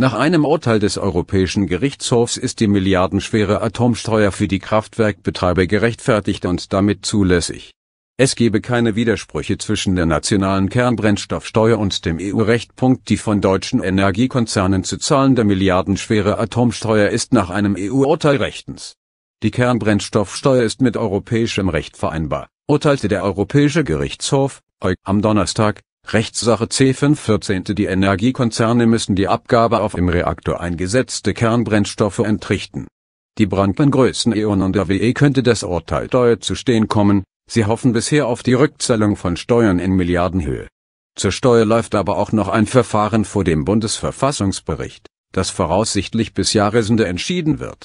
Nach einem Urteil des Europäischen Gerichtshofs ist die milliardenschwere Atomsteuer für die Kraftwerkbetreiber gerechtfertigt und damit zulässig. Es gebe keine Widersprüche zwischen der nationalen Kernbrennstoffsteuer und dem EU-Recht. Die von deutschen Energiekonzernen zu zahlende milliardenschwere Atomsteuer ist nach einem EU-Urteil rechtens. Die Kernbrennstoffsteuer ist mit europäischem Recht vereinbar, urteilte der Europäische Gerichtshof, EuG, am Donnerstag, Rechtssache c 514 Die Energiekonzerne müssen die Abgabe auf im Reaktor eingesetzte Kernbrennstoffe entrichten. Die brandmann E.ON und AWE könnte das Urteil teuer zu stehen kommen, sie hoffen bisher auf die Rückzahlung von Steuern in Milliardenhöhe. Zur Steuer läuft aber auch noch ein Verfahren vor dem Bundesverfassungsbericht, das voraussichtlich bis Jahresende entschieden wird